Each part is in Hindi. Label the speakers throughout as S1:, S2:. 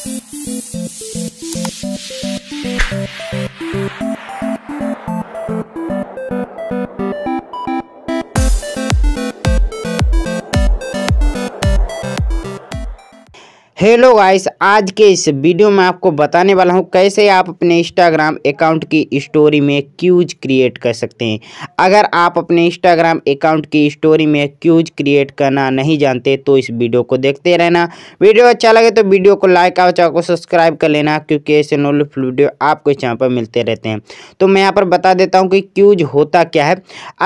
S1: Thank you. हेलो गाइस आज के इस वीडियो में आपको बताने वाला हूं कैसे आप अपने इंस्टाग्राम अकाउंट की स्टोरी में क्यूज क्रिएट कर सकते हैं अगर आप अपने इंस्टाग्राम अकाउंट की स्टोरी में क्यूज क्रिएट करना नहीं जानते तो इस वीडियो को देखते रहना वीडियो अच्छा लगे तो वीडियो को लाइक और चैनल को सब्सक्राइब कर लेना क्योंकि ऐसे नोलफुल वीडियो आपको चैनल पर मिलते रहते हैं तो मैं यहाँ पर बता देता हूँ कि क्यूज होता क्या है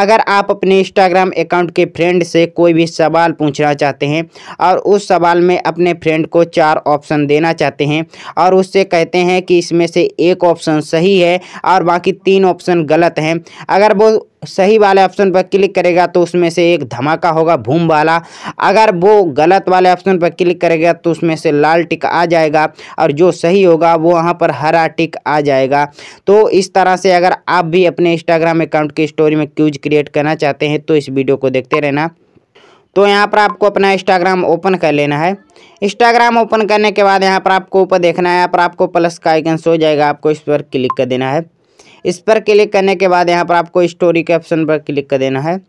S1: अगर आप अपने इंस्टाग्राम अकाउंट के फ्रेंड से कोई भी सवाल पूछना चाहते हैं और उस सवाल में अपने फ्रेंड को चार ऑप्शन देना चाहते हैं और उससे कहते हैं कि इसमें से एक ऑप्शन सही है और बाकी तीन ऑप्शन गलत हैं अगर वो सही वाले ऑप्शन पर क्लिक करेगा तो उसमें से एक धमाका होगा भूम वाला अगर वो गलत वाले ऑप्शन पर क्लिक करेगा तो उसमें से लाल टिक आ जाएगा और जो सही होगा वो वहाँ पर हरा टिक आ जाएगा तो इस तरह से अगर आप भी अपने इंस्टाग्राम अकाउंट की स्टोरी में क्यूज क्रिएट करना चाहते हैं तो इस वीडियो को देखते रहना तो यहाँ पर आपको अपना इंस्टाग्राम ओपन कर लेना है इंस्टाग्राम ओपन करने के बाद यहाँ पर आपको ऊपर देखना है यहाँ पर आपको प्लस का आइकन सो जाएगा आपको इस पर क्लिक कर देना है इस पर क्लिक करने के बाद यहाँ पर आपको स्टोरी के ऑप्शन पर क्लिक कर देना है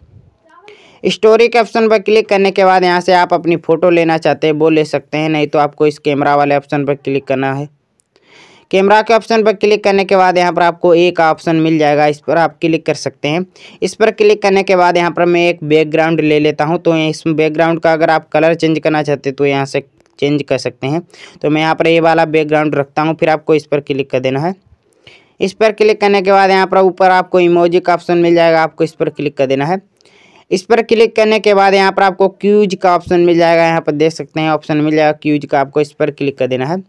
S1: स्टोरी के ऑप्शन पर क्लिक करने के बाद यहाँ से आप अपनी फ़ोटो लेना चाहते हैं वो ले सकते हैं नहीं तो आपको इस कैमरा वाले ऑप्शन पर क्लिक करना है कैमरा के ऑप्शन पर क्लिक करने के बाद यहाँ पर आपको एक ऑप्शन मिल जाएगा इस पर आप क्लिक कर सकते हैं इस पर क्लिक करने के बाद यहाँ पर मैं एक बैकग्राउंड ले लेता हूँ तो इस बैकग्राउंड का अगर आप कलर चेंज करना चाहते तो यहाँ से चेंज कर सकते हैं तो मैं यहाँ पर ये वाला बैकग्राउंड रखता हूँ फिर आपको इस पर क्लिक कर देना है इस पर क्लिक करने के बाद यहाँ पर ऊपर आपको इमोजी का ऑप्शन मिल जाएगा आपको इस पर क्लिक कर देना है इस पर क्लिक करने के बाद यहाँ पर आपको क्यूज का ऑप्शन मिल जाएगा यहाँ पर देख सकते हैं ऑप्शन मिल जाएगा क्यूज का आपको इस पर क्लिक कर देना है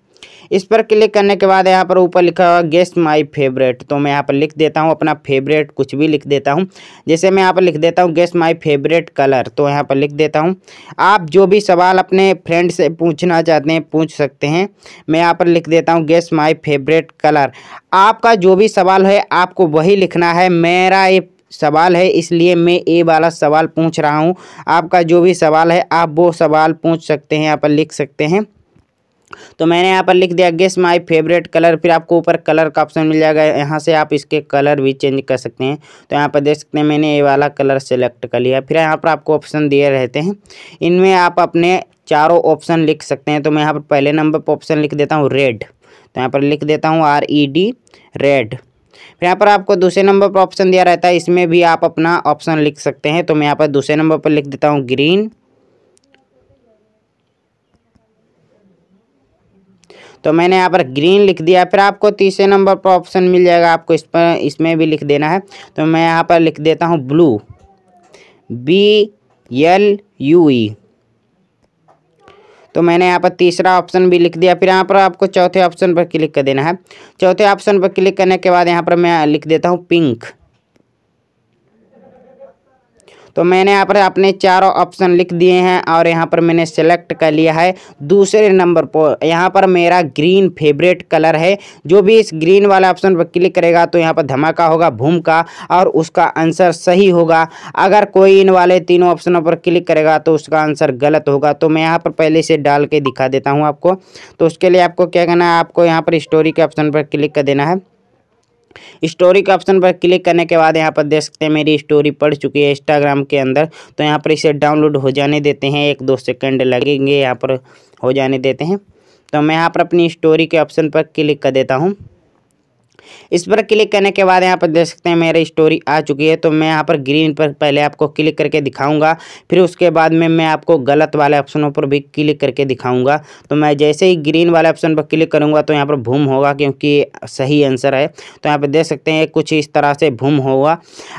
S1: इस पर क्लिक करने के बाद यहाँ पर ऊपर लिखा हुआ गेस्ट माय फेवरेट तो मैं यहाँ पर लिख देता हूँ अपना फेवरेट कुछ भी लिख देता हूँ जैसे मैं यहाँ पर लिख देता हूँ गेस्ट माय फेवरेट कलर तो यहाँ पर लिख देता हूँ आप जो भी सवाल अपने फ्रेंड से पूछना चाहते हैं पूछ सकते हैं मैं यहाँ पर लिख देता हूँ गेस्ट माई फेवरेट कलर आपका जो भी सवाल है आपको वही लिखना है मेरा ये सवाल है इसलिए मैं ए वाला सवाल पूछ रहा हूँ आपका जो भी सवाल है आप वो सवाल पूछ सकते हैं यहाँ पर लिख सकते हैं तो मैंने यहाँ पर लिख दिया गेस माई फेवरेट कलर फिर आपको ऊपर कलर का ऑप्शन मिल जाएगा यहाँ से आप इसके कलर भी चेंज कर सकते हैं तो यहाँ पर देख सकते हैं मैंने ये वाला कलर सेलेक्ट कर लिया फिर यहाँ पर आपको ऑप्शन दिए रहते हैं इनमें आप अपने चारों ऑप्शन लिख सकते हैं तो मैं यहाँ पर पहले नंबर पर ऑप्शन लिख देता हूँ रेड तो यहाँ पर लिख देता हूँ आर ई डी रेड फिर यहाँ पर आपको दूसरे नंबर पर ऑप्शन दिया रहता है इसमें भी आप अपना ऑप्शन लिख सकते हैं तो मैं यहाँ पर दूसरे नंबर पर लिख देता हूँ ग्रीन तो मैंने यहाँ पर ग्रीन लिख दिया फिर आपको तीसरे नंबर पर ऑप्शन मिल जाएगा आपको इस पर इसमें भी लिख देना है तो मैं यहाँ पर लिख देता हूँ blue B L U E तो मैंने यहाँ पर तीसरा ऑप्शन भी लिख दिया फिर यहाँ पर आपको चौथे ऑप्शन पर क्लिक कर देना है चौथे ऑप्शन पर क्लिक करने के बाद यहाँ पर मैं लिख देता हूँ पिंक तो मैंने यहाँ पर अपने चारों ऑप्शन लिख दिए हैं और यहाँ पर मैंने सेलेक्ट कर लिया है दूसरे नंबर पर यहाँ पर मेरा ग्रीन फेवरेट कलर है जो भी इस ग्रीन वाला ऑप्शन पर क्लिक करेगा तो यहाँ पर धमाका होगा भूम का और उसका आंसर सही होगा अगर कोई इन वाले तीनों ऑप्शनों पर क्लिक करेगा तो उसका आंसर गलत होगा तो मैं यहाँ पर पहले से डाल के दिखा देता हूँ आपको तो उसके लिए आपको क्या करना है आपको यहाँ पर स्टोरी के ऑप्शन पर क्लिक कर देना है स्टोरी के ऑप्शन पर क्लिक करने के बाद यहाँ पर देख सकते हैं मेरी स्टोरी पड़ चुकी है इंस्टाग्राम के अंदर तो यहाँ पर इसे डाउनलोड हो जाने देते हैं एक दो सेकंड लगेंगे यहाँ पर हो जाने देते हैं तो मैं यहाँ पर अपनी स्टोरी के ऑप्शन पर क्लिक कर देता हूँ इस पर क्लिक करने के बाद यहाँ पर देख सकते हैं मेरी स्टोरी आ चुकी है तो मैं यहाँ पर ग्रीन पर पहले आपको क्लिक करके दिखाऊंगा फिर उसके बाद में मैं आपको गलत वाले ऑप्शनों पर भी क्लिक करके दिखाऊंगा तो मैं जैसे ही ग्रीन वाले ऑप्शन पर क्लिक करूँगा तो यहाँ पर भूम होगा क्योंकि सही आंसर है तो यहाँ पर देख सकते हैं कुछ इस तरह से भूम होगा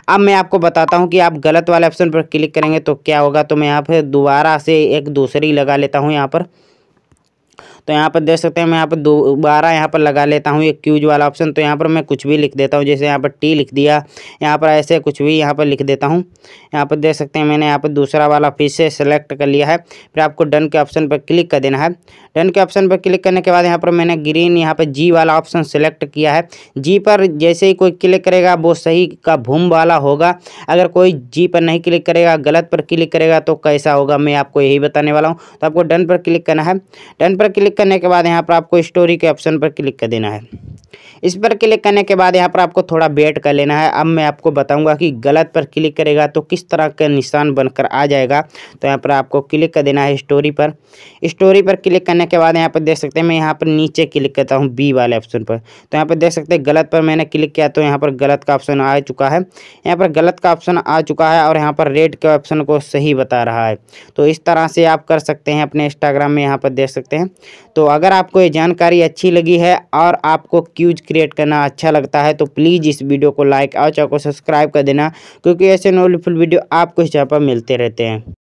S1: अब मैं आपको बताता हूँ कि आप गलत वाले ऑप्शन पर क्लिक करेंगे तो क्या होगा तो मैं यहाँ पर दोबारा से एक दूसरी लगा लेता हूँ यहाँ पर तो यहाँ पर देख सकते हैं मैं यहाँ पर दोबारा यहाँ पर लगा लेता हूँ ये क्यूज वाला ऑप्शन तो यहाँ पर मैं कुछ भी लिख देता हूँ जैसे यहाँ पर टी लिख दिया यहाँ पर ऐसे कुछ भी यहाँ पर लिख देता हूँ यहाँ पर देख सकते हैं मैंने यहाँ पर दूसरा वाला फिर से सेलेक्ट कर लिया है फिर आपको डन के ऑप्शन पर क्लिक कर देना है डन के ऑप्शन पर क्लिक करने के बाद यहाँ पर मैंने ग्रीन यहाँ पर जी वाला ऑप्शन सेलेक्ट किया है जी पर जैसे ही कोई क्लिक करेगा वो सही का भूम वाला होगा अगर कोई जी पर नहीं क्लिक करेगा गलत पर क्लिक करेगा तो कैसा होगा मैं आपको यही बताने वाला हूँ तो आपको डन पर क्लिक करना है डन पर क्लिक करने के बाद यहाँ पर आपको स्टोरी के ऑप्शन पर क्लिक कर देना है इस पर क्लिक करने के बाद यहाँ पर आपको थोड़ा वेट कर लेना है अब मैं आपको बताऊंगा कि गलत पर क्लिक करेगा तो किस तरह का निशान बनकर आ जाएगा तो यहाँ पर आपको क्लिक कर देना है स्टोरी पर स्टोरी पर क्लिक करने के बाद यहाँ पर देख सकते हैं मैं यहाँ पर नीचे क्लिक करता हूँ बी वाले ऑप्शन पर तो यहाँ पर देख सकते हैं गलत पर मैंने क्लिक किया तो यहाँ पर गलत का ऑप्शन आ चुका है यहाँ पर गलत का ऑप्शन आ चुका है और यहाँ पर रेड के ऑप्शन को सही बता रहा है तो इस तरह से आप कर सकते हैं अपने इंस्टाग्राम में यहाँ पर देख सकते हैं तो अगर आपको ये जानकारी अच्छी लगी है और आपको क्यूज क्रिएट करना अच्छा लगता है तो प्लीज़ इस वीडियो को लाइक और चैनल को सब्सक्राइब कर देना क्योंकि ऐसे नॉलेजफुल वीडियो आपको इस जगह पर मिलते रहते हैं